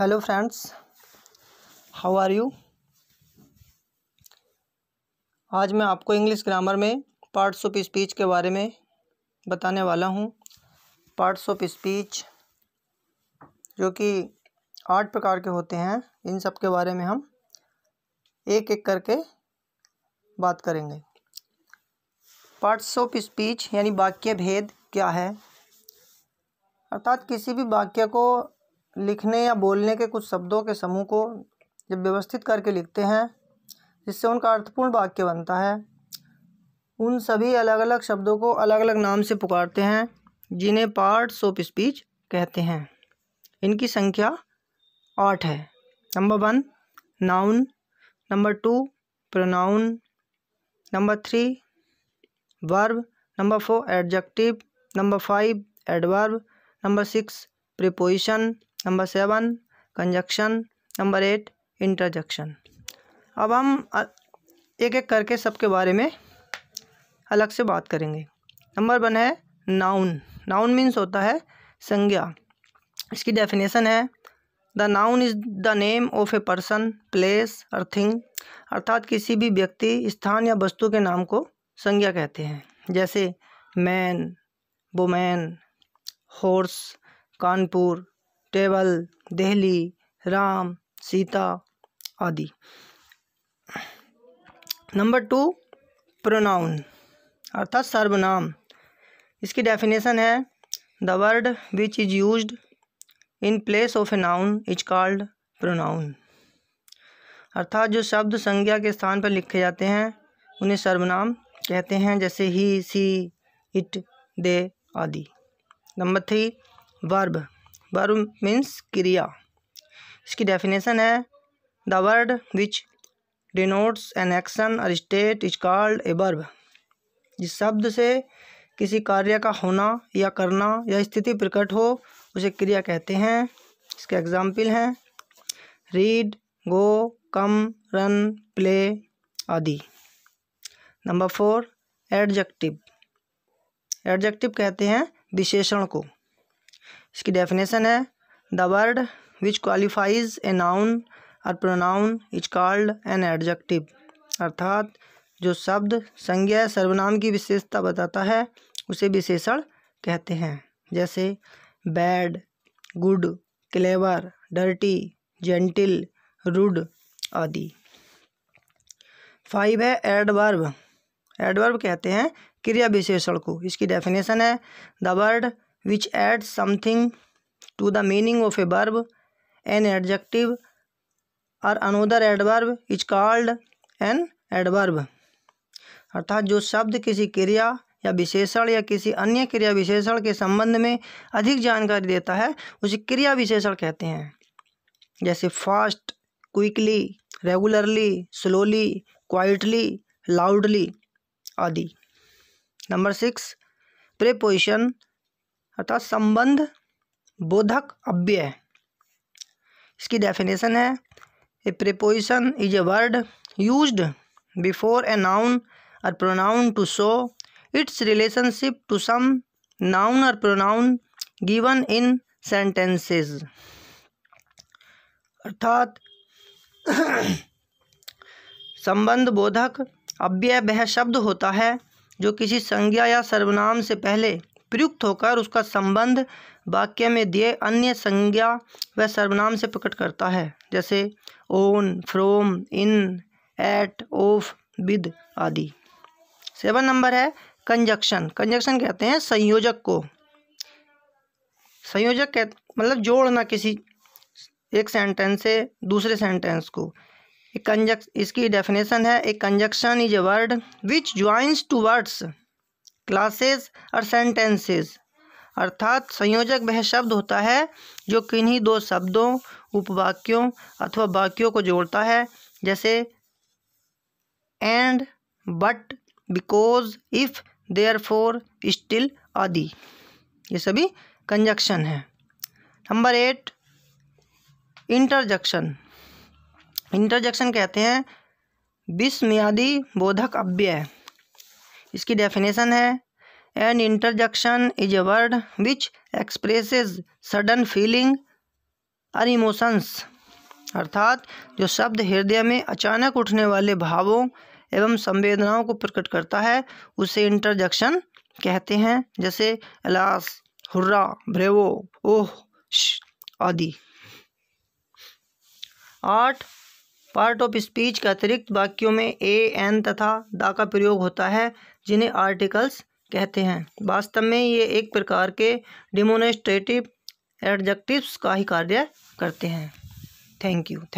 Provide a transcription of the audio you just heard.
hello friends how are you आज मैं आपको इंग्लिश ग्रामर में पार्ट्स ऑफ स्पीच के बारे में बताने वाला हूँ पार्ट्स ऑफ स्पीच जो कि आठ प्रकार के होते हैं इन सब के बारे में हम एक एक करके बात करेंगे पार्ट्स ऑफ स्पीच यानी वाक्य भेद क्या है अर्थात किसी भी वाक्य को लिखने या बोलने के कुछ शब्दों के समूह को जब व्यवस्थित करके लिखते हैं जिससे उनका अर्थपूर्ण वाक्य बनता है उन सभी अलग अलग शब्दों को अलग अलग नाम से पुकारते हैं जिन्हें पार्ट्स ऑफ स्पीच कहते हैं इनकी संख्या आठ है number one noun number two pronoun number three verb number four adjective number five adverb number six preposition number seven conjunction number eight interjection अब हम एक एक करके सबके बारे में अलग से बात करेंगे नंबर वन है नाउन नाउन मीन्स होता है संज्ञा इसकी डेफिनेशन है the noun is the name of a person place और थिंग अर्थात किसी भी व्यक्ति स्थान या वस्तु के नाम को संज्ञा कहते हैं जैसे man woman horse Kanpur table Delhi Ram Sita आदि नंबर टू प्रोनाउन अर्थात सर्वनाम इसकी डेफिनेशन है the word which is use in place of a noun is called pronoun अर्थात जो शब्द संज्ञा के स्थान पर लिखे जाते हैं उन्हें सर्वनाम कहते हैं जैसे ही सी इट दे आदि number three verb verb means क्रिया इसकी डेफिनेशन है the word which denotes an action और state is called a verb जिस शब्द से किसी कार्य का होना या करना या स्थिति प्रकट हो उसे क्रिया कहते हैं इसके एग्जाम्पल हैं read go come run play आदि नंबर फोर एडजेक्टिव एडजेक्टिव कहते हैं विशेषण को इसकी डेफिनेशन है the word which qualifies a noun और pronoun is called an adjective अर्थात जो शब्द संज्ञा सर्वनाम की विशेषता बताता है उसे विशेषण कहते हैं जैसे bad good clever dirty gentle rude आदि फाइव है एडवर्ब एडवर्ब कहते हैं क्रिया विशेषण को इसकी डेफिनेशन है the word which add something to the meaning of a verb an adjective or another adverb is called an adverb अर्थात जो शब्द किसी क्रिया या विशेषण या किसी अन्य क्रिया विशेषण के संबंध में अधिक जानकारी देता है उसे क्रिया विशेषण कहते हैं जैसे fast quickly regularly slowly quietly लाउडली आदि नंबर सिक्स प्रेपोजिशन अर्थात संबंध बोधक अव्यय इसकी डेफिनेशन है a preposition is a word used before a noun और pronoun to show its relationship to some noun और प्रोनाउन गिवन इन सेंटेंसेस अर्थात संबंध बोधक अव्यय वह शब्द होता है जो किसी संज्ञा या सर्वनाम से पहले प्रयुक्त होकर उसका संबंध वाक्य में दिए अन्य संज्ञा व सर्वनाम से प्रकट करता है जैसे on from in at of with आदि सेवन नंबर है कंजक्शन कंजक्शन कहते हैं संयोजक को संयोजक कह मतलब जोड़ना किसी एक सेंटेंस से दूसरे सेंटेंस को कंजक्स इसकी डेफिनेशन है a conjunction is a word which joins two words clauses or sentences अर्थात संयोजक वह शब्द होता है जो किन्हीं दो शब्दों उपवाक्यों अथवा वाक्यों को जोड़ता है जैसे and but because if therefore still आदि ये सभी कंजक्शन हैं नंबर एट इंटरजक्शन इंटरजक्शन कहते हैं विस्मयादि बोधक अव्यय इसकी डेफिनेशन है an interjection is a word which expresses sudden feeling or emotions अर्थात जो शब्द हृदय में अचानक उठने वाले भावों एवं संवेदनाओं को प्रकट करता है उसे इंटरजक्शन कहते हैं जैसे अलास हुर्रा ब्रेवो ओह आदि आठ पार्ट ऑफ स्पीच के अतिरिक्त वाक्यों में ए एन तथा दा का प्रयोग होता है जिन्हें आर्टिकल्स कहते हैं वास्तव में ये एक प्रकार के डिमोनेस्ट्रेटिव एडजेक्टिव्स का ही कार्य करते हैं थैंक यू थैंक